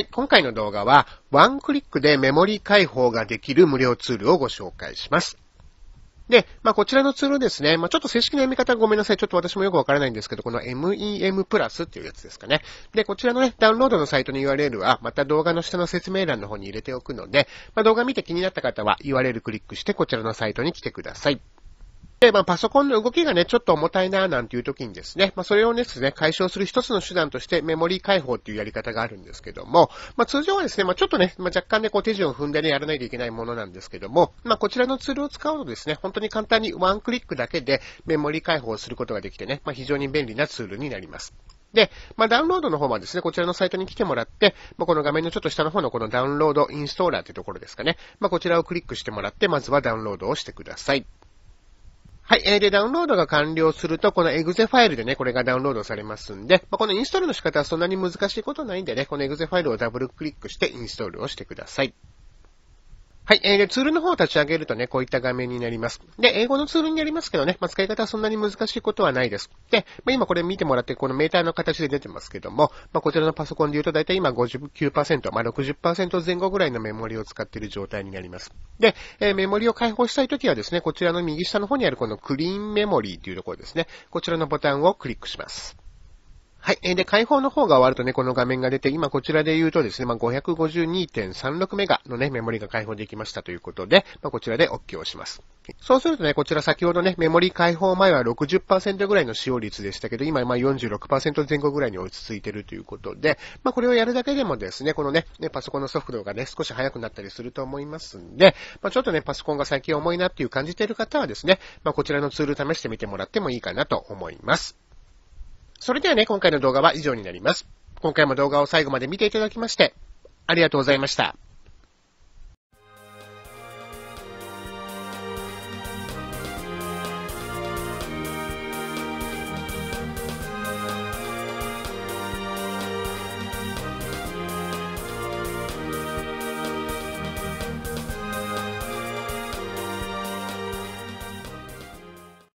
い、今回の動画は、ワンクリックでメモリ解放ができる無料ツールをご紹介します。で、まあ、こちらのツールですね。まあ、ちょっと正式な読み方ごめんなさい。ちょっと私もよくわからないんですけど、この MEM プラスっていうやつですかね。で、こちらのね、ダウンロードのサイトの URL は、また動画の下の説明欄の方に入れておくので、まあ、動画見て気になった方は URL クリックしてこちらのサイトに来てください。で、まあ、パソコンの動きがね、ちょっと重たいな、なんていう時にですね、まあ、それをですね、解消する一つの手段としてメモリー解放っていうやり方があるんですけども、まあ、通常はですね、まあ、ちょっとね、まあ、若干ね、こう手順を踏んでね、やらないといけないものなんですけども、まあ、こちらのツールを使うとですね、本当に簡単にワンクリックだけでメモリー解放することができてね、まあ、非常に便利なツールになります。で、まあ、ダウンロードの方はですね、こちらのサイトに来てもらって、まあ、この画面のちょっと下の方のこのダウンロードインストーラーっいうところですかね。まあ、こちらをクリックしてもらって、まずはダウンロードをしてください。はい。えー、で、ダウンロードが完了すると、この exe ファイルでね、これがダウンロードされますんで、まあ、このインストールの仕方はそんなに難しいことないんでね、この exe ファイルをダブルクリックしてインストールをしてください。はい。えー、で、ツールの方を立ち上げるとね、こういった画面になります。で、英語のツールになりますけどね、まあ、使い方はそんなに難しいことはないです。で、まあ、今これ見てもらって、このメーターの形で出てますけども、まあ、こちらのパソコンで言うと大体今59%、まあ、60%前後ぐらいのメモリを使っている状態になります。で、えー、メモリを開放したいときはですね、こちらの右下の方にあるこのクリーンメモリーというところですね、こちらのボタンをクリックします。はい。えー、で、開放の方が終わるとね、この画面が出て、今こちらで言うとですね、まあ、552.36メガのね、メモリが開放できましたということで、まあ、こちらで OK をします。そうするとね、こちら先ほどね、メモリ開放前は60%ぐらいの使用率でしたけど、今まあ46%前後ぐらいに落ち着いてるということで、まあ、これをやるだけでもですね、このね、パソコンの速度がね、少し速くなったりすると思いますんで、まあ、ちょっとね、パソコンが最近重いなっていう感じている方はですね、まあ、こちらのツール試してみてもらってもいいかなと思います。それではね、今回の動画は以上になります。今回も動画を最後まで見ていただきまして、ありがとうございました。